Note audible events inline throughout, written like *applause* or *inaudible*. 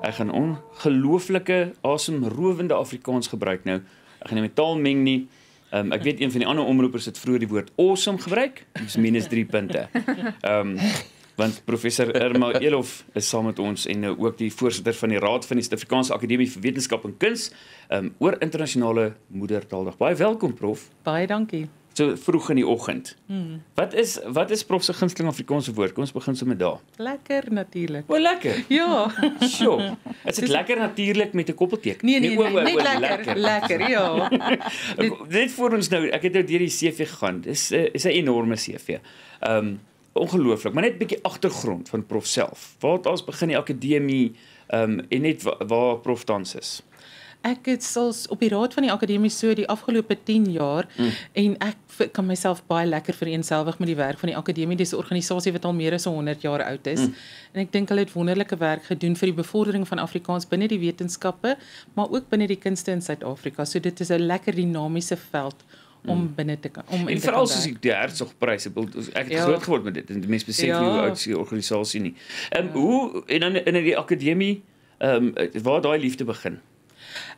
Ek gaan ongelooflike asemrowende Afrikaans gebruik nou. Ek gaan nie met taal meng nie. Ehm um, ek weet een van die ander omroepers het vroeër die woord awesome gebruik. Dis minus 3 punte. Ehm um, want professor Irma Elof is saam met ons en nou ook die voorsitter van die Raad van die Suid-Afrikaanse Akademie vir Wetenskap en Kuns ehm um, oor internasionale moedertaaldag. Baie welkom prof. Baie dankie so vroeg in die oggend. Hmm. Wat is wat is prof se gunsteling Afrikaanse woord? Kom ons begin sommer daar. Lekker natuurlik. O, lekker. Ja. Sjoe. *laughs* Is dit lekker natuurlik met 'n koppelteken? Nee, nee, nee, o, nee, o, nee o, lekker, lekker, ja. *laughs* Net vir ons nou, ek het nou deur die CV gegaan. Dis uh, is 'n enorme CV. Ehm um, ongelooflik, maar net 'n bietjie agtergrond van prof self. Waar het ons begin die akademie ehm um, en net waar, waar prof tans is? ek het sels op die raad van die akademie so die afgelope 10 jaar mm. en ek kan myself baie lekker vereensgewig met die werk van die akademie dis 'n organisasie wat al meer as 100 jaar oud is mm. en ek dink hulle het wonderlike werk gedoen vir die bevordering van Afrikaans binne die wetenskappe maar ook binne die kunste in Suid-Afrika so dit is 'n lekker dinamiese veld om mm. binne te kan, om in en veral soos die 30 pryse ek het ja. groot geword met dit en mense besef ja. nie hoe oud die organisasie nie. Ehm um, ja. hoe en dan in die akademie ehm um, waar daai liefde begin?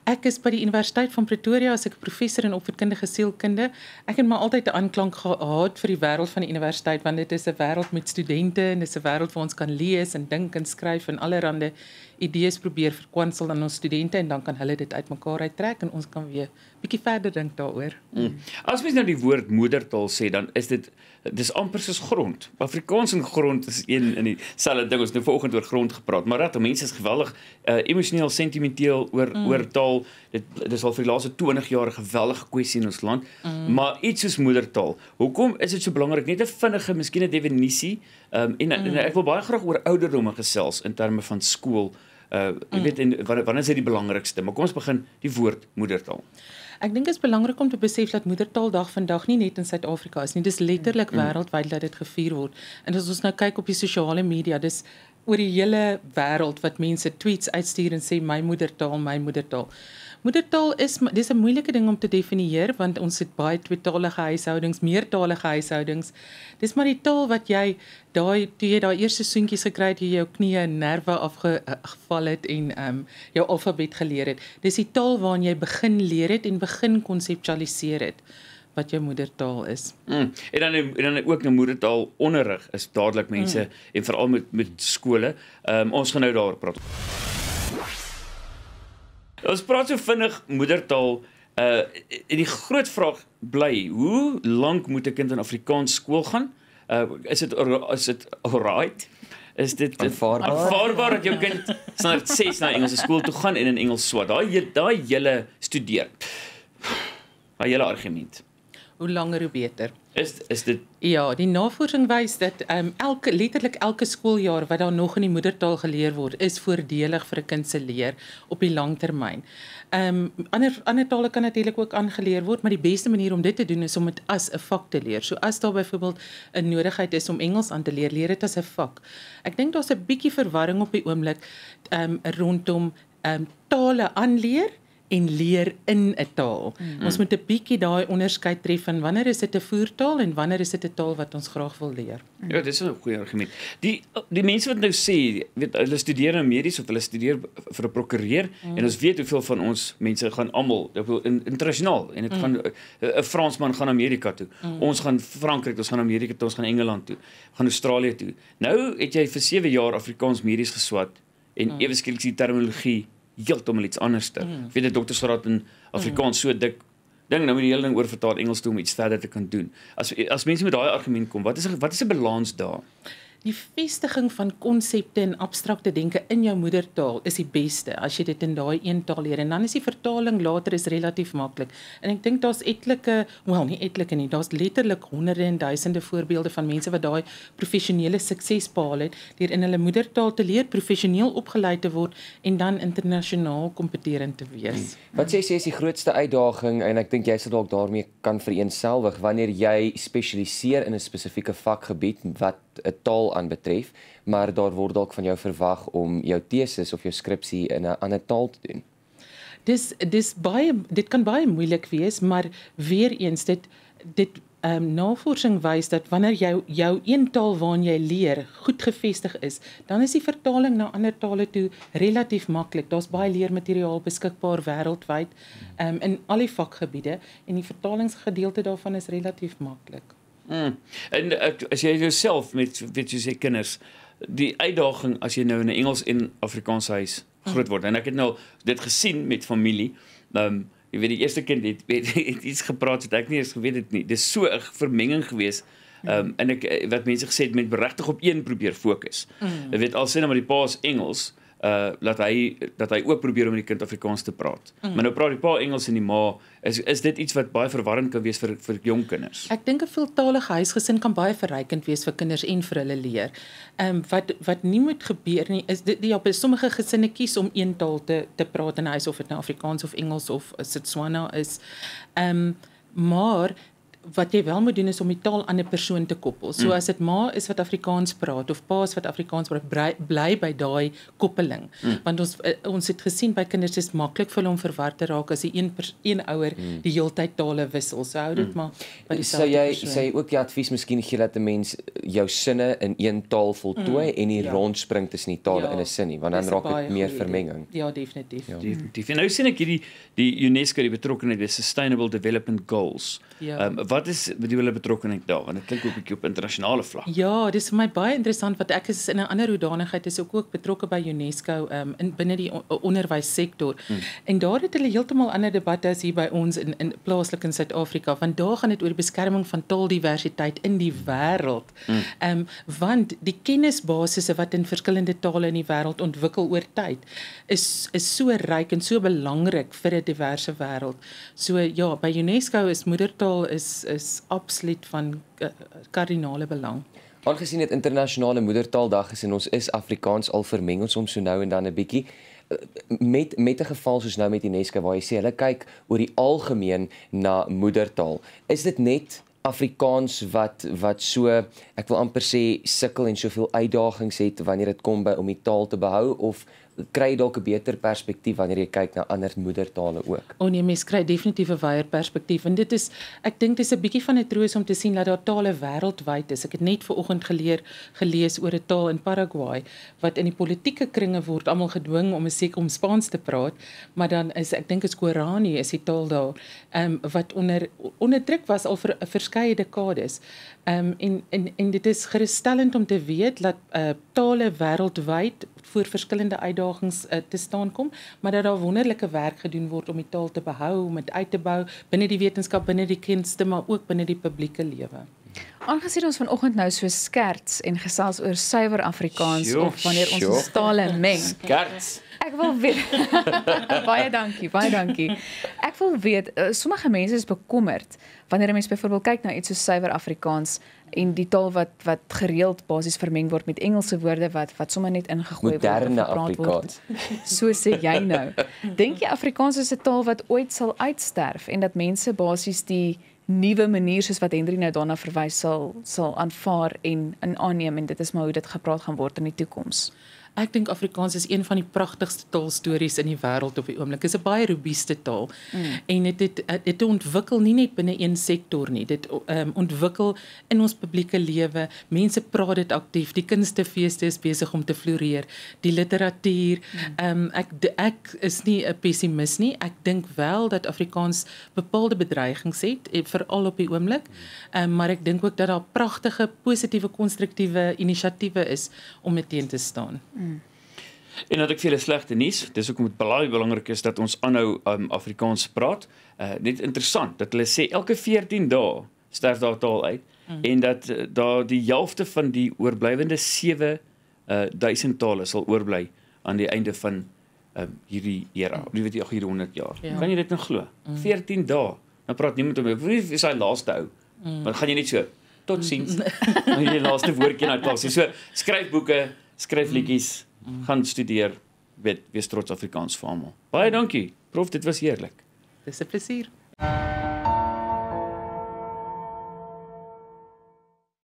Ek is by die Universiteit van Pretoria as ek 'n professor in opvoedkundige sielkunde. Ek het maar altyd 'n aanklank gehad vir die wêreld van die universiteit want dit is 'n wêreld met studente en dit is 'n wêreld waar ons kan lees en dink en skryf en allerlei idees probeer verkwansel aan ons studente en dan kan hulle dit uitmekaar uittrek en ons kan weer bietjie verder dink daaroor. Hmm. As mens nou die woord moedertaal sê, dan is dit dis amper soos grond. Afrikaans en grond is een in dieselfde ding. Ons het nou vanoggend oor grond gepraat, maar regtig mense is geweldig uh, emosioneel sentimenteel oor hmm. oor taal taal dit dis al vir die laaste 20 jaar 'n geweldige kwessie in ons land mm. maar iets soos moedertaal hoekom is dit so belangrik net 'n vinnige miskien 'n definisie um, ehm, en, mm. en ek wil baie graag oor ouderdomme gesels in terme van skool uh, eh, mm. weet en wanneer is dit die belangrikste maar kom ons begin die woord moedertaal Ek dink dit is belangrik om te besef dat Moedertaaldag vandag nie net in Suid-Afrika is nie. Dis letterlik mm. wêreldwyd dat dit gevier word. En as ons nou kyk op die sosiale media, dis oor die hele wêreld wat mense tweets uitstuur en sê my moedertaal, my moedertaal. Moedertaal is dis 'n moeilike ding om te definieer want ons het baie tweetalige huishoudings, meertalige huishoudings. Dis maar die taal wat jy daai toe jy daai eerste soentjies gekry het, jy jou knieë en nerve afgeval eh, het en ehm um, jou alfabet geleer het. Dis die taal waarna jy begin leer het en begin konseptualiseer het wat jou moedertaal is. Mm. En dan en dan ook 'n nou moedertaal onderrig is dadelik mense mm. en veral met met skole. Ehm um, ons gaan nou daar praat. Ons praat so vinnig moedertaal uh en die groot vraag bly, hoe lank moet 'n kind in Afrikaans skool gaan? Uh is dit is dit alright? Is dit aanvaarbaar dat jou kind snaaks *laughs* ses na Engelse skool toe gaan en in Engels swaat? Daai daai hele studeer. Daai hele argument hoe langer hoe beter. Is is dit Ja, die navorsing wys dat ehm um, elke letterlik elke skooljaar wat daar nog in die moedertaal geleer word, is voordelig vir 'n kind se leer op die lang termyn. Ehm um, ander ander tale kan natuurlik ook aangeleer word, maar die beste manier om dit te doen is om dit as 'n vak te leer. So as daar byvoorbeeld 'n nodigheid is om Engels aan te leer, leer dit as 'n vak. Ek dink daar's 'n bietjie verwarring op die oomblik ehm um, rondom ehm um, tale aanleer en leer in 'n taal. Mm. Ons moet 'n bietjie daai onderskeid tref van wanneer is dit 'n voertaal en wanneer is dit 'n taal wat ons graag wil leer. Mm. Ja, dis 'n goeie argument. Die die mense wat nou sê, weet hulle studeer nou medies of hulle studeer vir 'n prokureur mm. en ons weet hoeveel van ons mense gaan almal, ek wil in internasionaal en dit mm. gaan eh, 'n Fransman gaan Amerika toe. Mm. Ons gaan Frankryk, ons gaan Amerika toe, ons gaan Engeland toe, gaan Australië toe. Nou het jy vir 7 jaar Afrikaans medies geswat en mm. ewe skielik die terminologie heeltemal iets anders te. Mm. Weet jy dokter Sraat in Afrikaans mm. so dik ding nou moet die hele ding oortaal Engels toe om iets verder te kan doen. As as mense met daai argument kom, wat is er, wat is 'n balans daar? die vestiging van konsepte en abstrakte denke in jou moedertaal is die beste as jy dit in daai een taal leer en dan is die vertaling later is relatief maklik. En ek dink daar's etlike, wel nie etlike nie, daar's letterlik honderde en duisende voorbeelde van mense wat daai professionele sukses behaal het deur in hulle moedertaal te leer, professioneel opgeleid te word en dan internasionaal kompeteerend te wees. Hmm. Wat sê jy is die grootste uitdaging en ek dink jy sal dalk daarmee kan vereenselwig wanneer jy spesialiseer in 'n spesifieke vakgebied wat 'n taal aanbetref, maar daar word dalk van jou verwag om jou teses of jou skripsie in 'n ander taal te doen. Dis dis baie dit kan baie moeilik wees, maar weer eens dit dit Um, navorsing wys dat wanneer jou jou een taal waarna jy leer goed gefestig is, dan is die vertaling na ander tale toe relatief maklik. Daar's baie leermateriaal beskikbaar wêreldwyd um, in al die vakgebiede en die vertalingsgedeelte daarvan is relatief maklik. Hmm. En eh, as jy jouself met weet jy se kinders die uitdaging as jy nou in 'n Engels en Afrikaans huis groot word en ek het nou dit gesien met familie. Um jy weet die eerste kind het, het, het, *laughs* het iets gepraat wat ek nie eens geweet het nie. Dis so 'n vermenging gewees. Um en ek eh, wat mense gesê het met regtig op een probeer fokus. Mm. Jy mm. weet al sê nou maar die pa's Engels uh dat hy dat hy ook probeer om met die kind Afrikaans te praat. Mm -hmm. Maar nou praat die pa Engels en die ma is is dit iets wat baie verwarrend kan wees vir vir jong kinders. Ek dink 'n veeltalige huisgesin kan baie verrykend wees vir kinders en vir hulle leer. Ehm um, wat wat nie moet gebeur nie is dit ja, sommige gesinne kies om een taal te te praat in huis of dit nou Afrikaans of Engels of Setswana is. Ehm um, maar wat jy wel moet doen is om die taal aan 'n persoon te koppel. So mm. as dit ma is wat Afrikaans praat of pa is wat Afrikaans praat, bly, bly by daai koppeling. Mm. Want ons eh, ons het gesien by kinders is maklik vir hulle om verward te raak as die een pers, een ouer mm. die heeltyd tale wissel. So hou dit mm. maar by die taal. Sou jy sê ook die advies miskien gee dat 'n mens eh, jou sinne in een taal voltooi mm. en nie ja. rondspring tussen die tale ja. in 'n sin nie, want dan raak dit meer vermenging. Idee. Ja, definitief. Ja. Definitief. En nou sien ek hierdie die UNESCO die betrokkeheid by Sustainable Development Goals. Ja. Um, wat is bedoel hulle betrokkeheid daar want dit klink ook 'n bietjie op internasionale vlak. Ja, dis vir my baie interessant wat ek is in 'n ander hoedanigheid is ook ook betrokke by UNESCO um, in binne die onderwyssektor. Hmm. En daar het hulle heeltemal ander debatte as hier by ons in in plaaslik in Suid-Afrika want daar gaan dit oor beskerming van taaldiversiteit in die wêreld. Hmm. Ehm um, want die kennisbasisse wat in verskillende tale in die wêreld ontwikkel oor tyd is is so ryk en so belangrik vir 'n diverse wêreld. So ja, by UNESCO is moedertaal is is absoluut van eh, kardinale belang. Aangesien dit internasionale moedertaaldag is en ons is Afrikaans al vermeng ons hom so nou en dan 'n bietjie eh, met met 'n geval soos nou met UNESCO waar jy sê hulle kyk oor die algemeen na moedertaal. Is dit net Afrikaans wat wat so ek wil amper sê sukkel en soveel uitdagings het wanneer dit kom by om die taal te behou of kry jy dalk 'n beter perspektief wanneer jy kyk na ander moedertale ook. O oh nee, mens kry definitief 'n wyeer perspektief en dit is ek dink dis 'n bietjie van 'n troos om te sien dat daar tale wêreldwyd is. Ek het net ver oggend geleer gelees oor 'n taal in Paraguay wat in die politieke kringe word almal gedwing om 'n sekere om Spaans te praat, maar dan is ek dink is Guarani is die taal daar, ehm um, wat onder onderdruk was al vir verskeie dekades. Ehm um, en en en dit is gerusstellend om te weet dat uh, tale wêreldwyd voor verskillende uitdagings uh, te staan kom, maar dat daar wonderlike werk gedoen word om die taal te behou, om dit uit te bou binne die wetenskap, binne die kunste, maar ook binne die publieke lewe. Aangesien ons vanoggend nou so skerts en gesels oor suiwer Afrikaans jo, of wanneer ons ons tale meng. Skerts ek wil weet. *laughs* baie dankie, baie dankie. Ek wil weet, eh, sommige mense is bekommerd wanneer 'n mens byvoorbeeld kyk na iets soos suiwer Afrikaans en die taal wat wat gereeld basies vermeng word met Engelse woorde wat wat sommer net ingegooi Moderne word. Moderne Afrikaans. Word. *laughs* So sê jy nou. Dink jy Afrikaans is 'n taal wat ooit sal uitsterf en dat mense basies die nuwe manier soos wat Hendrie nou daarna verwys sal sal aanvaar en in aanneem en dit is maar hoe dit gepraat gaan word in die toekoms. Ek dink Afrikaans is een van die pragtigste taalstories in die wêreld op die oomblik. Dit is 'n baie robuuste taal. Mm. En dit het eh, dit ontwikkel nie net binne een sektor nie. Dit um, ontwikkel in ons publieke lewe. Mense praat dit aktief. Die kunstefeeste is besig om te floreer. Die literatuur. Mm. Um, ek ek is nie 'n pessimis nie. Ek dink wel dat Afrikaans bepaalde bedreigings het eh, veral op die oomblik. Um, maar ek dink ook dat daar pragtige positiewe konstruktiewe inisiatiewe is om dit teen te staan. Mm. En dat ek vir julle slegte nuus, dis ook met baie belangrik is dat ons aanhou um, Afrikaans praat. Uh, net interessant dat hulle sê elke 14 dae sterf daar taal uit mm. en dat uh, daar die helfte van die oorblywende 7000 uh, tale sal oorbly aan die einde van um, hierdie era, mm. die weet jy ag hierdie 100 jaar. Ja. Kan jy dit nou glo? Mm. 14 dae. Nou praat niemand om wie is hy laaste ou? Mm. Wat gaan jy net so totsiens. Mm. *laughs* jy laaste woordjie nou klaar. So skryf boeke, skryf liedjies, mm. gaan studeer, weet, wees trots Afrikaans vir almal. Baie mm. dankie. Prof, dit was heerlik. Dis 'n plesier.